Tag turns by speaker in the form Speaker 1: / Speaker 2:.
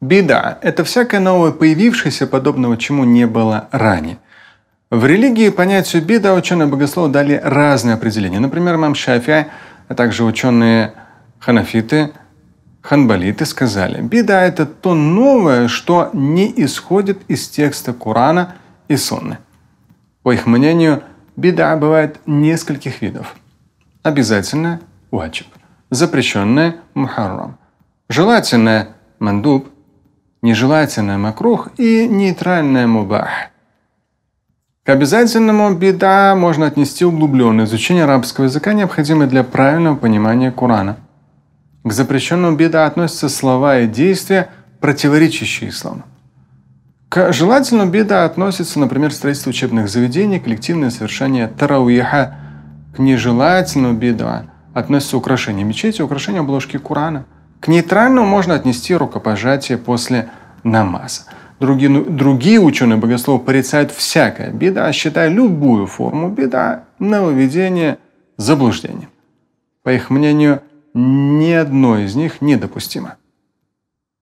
Speaker 1: Беда – это всякое новое появившееся, подобного чему не было ранее. В религии понятию беда ученые богословы дали разные определения. Например, Мам Шафия, а также ученые ханафиты, ханбалиты сказали, беда – это то новое, что не исходит из текста Корана и Сунны. По их мнению, беда бывает нескольких видов. Обязательное – уаджиб, запрещенное – мухаррам, желательное – мандуб, нежелательное макрух и нейтральное мубах. К обязательному беда можно отнести углубленное изучение арабского языка, необходимое для правильного понимания Корана. К запрещенному беда относятся слова и действия, противоречащие исламу. К желательному беда относится, например, строительство учебных заведений, коллективное совершение тарауиха. К нежелательному беда относятся украшение мечети, украшение обложки Корана. К нейтральному можно отнести рукопожатие после намаз. Другие, ну, другие ученые-богословы порицают всякое беда, считая любую форму беда нововведение заблуждением. По их мнению, ни одно из них недопустимо.